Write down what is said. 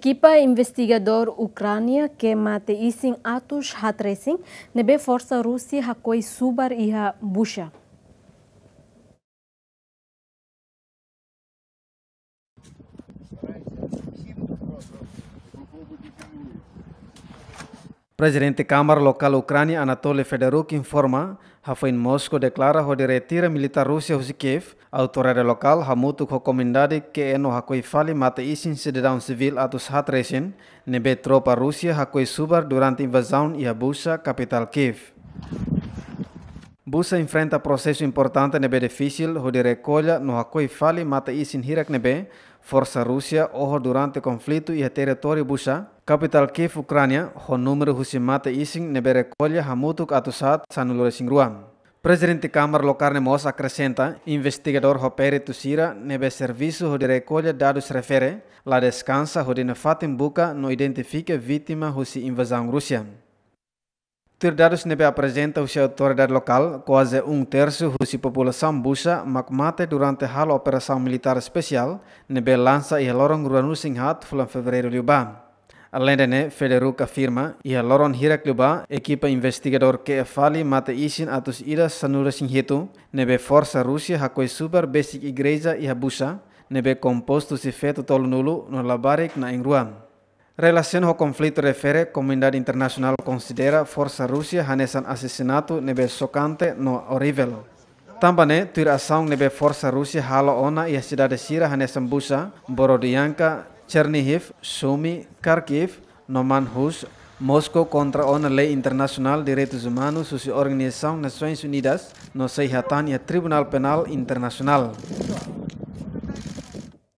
equipa investigador Ucrânia que mate isin atos hatresin nebe força Rússia hakoi subar iha busha. Presidente Câmara Local Ucrânia Anatoly Fedoruk informa que foi em Moscou declara que retira militar Rússia de Kiev. A autoridade local Hamutu recomendade que é no Hakoi fale mata em cidadão civil a dos hatresin, nebe tropa Rússia Hakoi subar durante invasão e abusa capital Kiev. Busa enfrenta processo importante nebe difícil, de recolha no Hakoi fale mata em hirak nebe, força Rússia ou durante conflito e território Busa. Kapital Kiev, ho numero husi mate ising nebe recolha hamutuk atu atusat sanulore Presiden di kamar lokarne mos akresenta, investigador tu sira nebe servisu de recolha dadus refere, la descansa rodina fatim buka no identifike vitima husi invazang Rusia. Tir dadus nebe apresenta husi autoridad lokal, koaze un tersu husi populasam busa mate durante hal operasam militar spesial nebe lansa ihe lorong ruanusing hat fulan februari liubam ne Federuk firma ia loron Hirakluba equipa investigador que fali mata isin atus ira sanura sinhetu nebe forsa Rusia hakoi super basic igreja ia busa nebe composto se feto tolo nulo no labarek na ingruan. Relação ho konflik refere comunidade internasional considera forsa Rusia hanesan asesinatu nebe sokante no horrível. Tambane tira asaung nebe forsa Rusia halo ona ia sidade cidade Sira hanesan busa Borodianka Chernihiv, Sumi, Kharkiv, Nomanhus, Moscou contra a Lei Internacional de Direitos Humanos, Organização Nações Unidas, no Seihatan e Tribunal Penal Internacional.